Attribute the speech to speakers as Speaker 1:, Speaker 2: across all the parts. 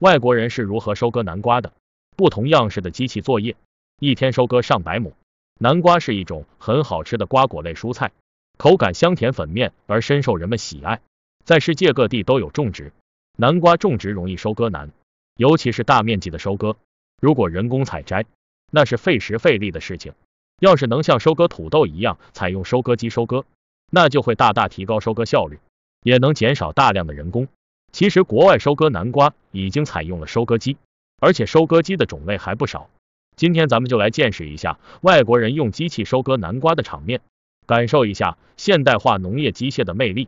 Speaker 1: 外国人是如何收割南瓜的？不同样式的机器作业，一天收割上百亩。南瓜是一种很好吃的瓜果类蔬菜，口感香甜粉面，而深受人们喜爱，在世界各地都有种植。南瓜种植容易，收割难，尤其是大面积的收割，如果人工采摘，那是费时费力的事情。要是能像收割土豆一样，采用收割机收割，那就会大大提高收割效率，也能减少大量的人工。其实国外收割南瓜已经采用了收割机，而且收割机的种类还不少。今天咱们就来见识一下外国人用机器收割南瓜的场面，感受一下现代化农业机械的魅力。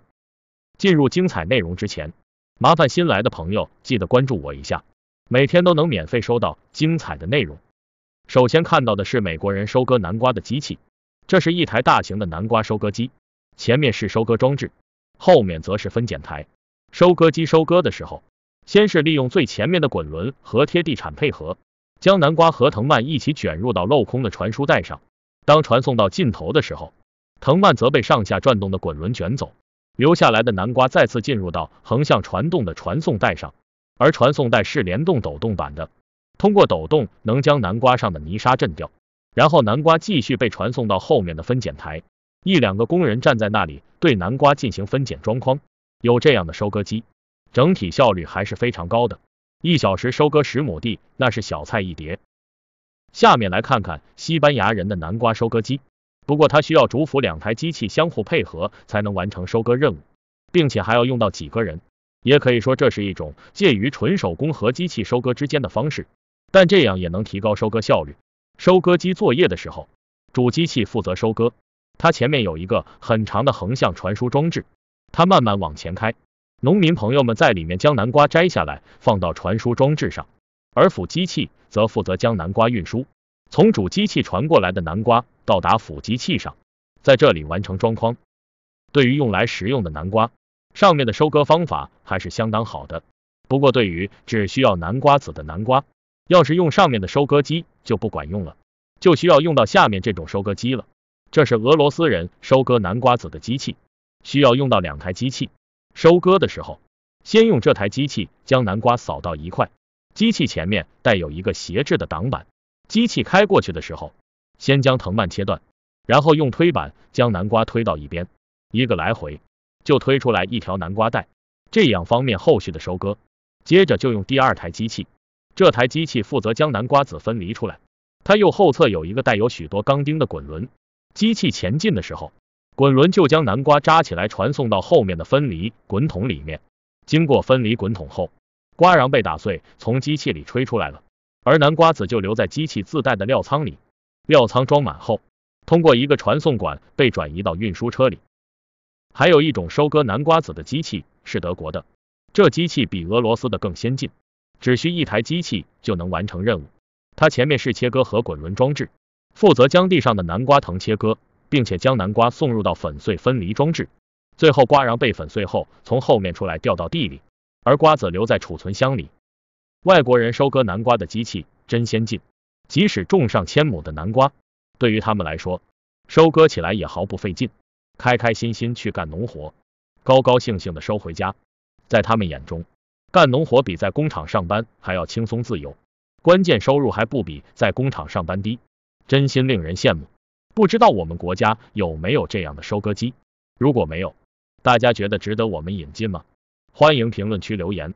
Speaker 1: 进入精彩内容之前，麻烦新来的朋友记得关注我一下，每天都能免费收到精彩的内容。首先看到的是美国人收割南瓜的机器，这是一台大型的南瓜收割机，前面是收割装置，后面则是分拣台。收割机收割的时候，先是利用最前面的滚轮和贴地铲配合，将南瓜和藤蔓一起卷入到镂空的传输带上。当传送到尽头的时候，藤蔓则被上下转动的滚轮卷走，留下来的南瓜再次进入到横向传动的传送带上，而传送带是联动抖动板的，通过抖动能将南瓜上的泥沙震掉，然后南瓜继续被传送到后面的分拣台，一两个工人站在那里对南瓜进行分拣装筐。有这样的收割机，整体效率还是非常高的，一小时收割十亩地那是小菜一碟。下面来看看西班牙人的南瓜收割机，不过它需要主辅两台机器相互配合才能完成收割任务，并且还要用到几个人，也可以说这是一种介于纯手工和机器收割之间的方式，但这样也能提高收割效率。收割机作业的时候，主机器负责收割，它前面有一个很长的横向传输装置。它慢慢往前开，农民朋友们在里面将南瓜摘下来，放到传输装置上，而辅机器则负责将南瓜运输。从主机器传过来的南瓜到达辅机器上，在这里完成装筐。对于用来食用的南瓜，上面的收割方法还是相当好的。不过对于只需要南瓜子的南瓜，要是用上面的收割机就不管用了，就需要用到下面这种收割机了。这是俄罗斯人收割南瓜子的机器。需要用到两台机器，收割的时候，先用这台机器将南瓜扫到一块，机器前面带有一个斜置的挡板，机器开过去的时候，先将藤蔓切断，然后用推板将南瓜推到一边，一个来回就推出来一条南瓜带，这样方便后续的收割。接着就用第二台机器，这台机器负责将南瓜籽分离出来，它右后侧有一个带有许多钢钉的滚轮，机器前进的时候。滚轮就将南瓜扎起来，传送到后面的分离滚筒里面。经过分离滚筒后，瓜瓤被打碎，从机器里吹出来了，而南瓜子就留在机器自带的料仓里。料仓装满后，通过一个传送管被转移到运输车里。还有一种收割南瓜子的机器是德国的，这机器比俄罗斯的更先进，只需一台机器就能完成任务。它前面是切割和滚轮装置，负责将地上的南瓜藤切割。并且将南瓜送入到粉碎分离装置，最后瓜瓤被粉碎后从后面出来掉到地里，而瓜子留在储存箱里。外国人收割南瓜的机器真先进，即使种上千亩的南瓜，对于他们来说，收割起来也毫不费劲，开开心心去干农活，高高兴兴的收回家。在他们眼中，干农活比在工厂上班还要轻松自由，关键收入还不比在工厂上班低，真心令人羡慕。不知道我们国家有没有这样的收割机？如果没有，大家觉得值得我们引进吗？欢迎评论区留言。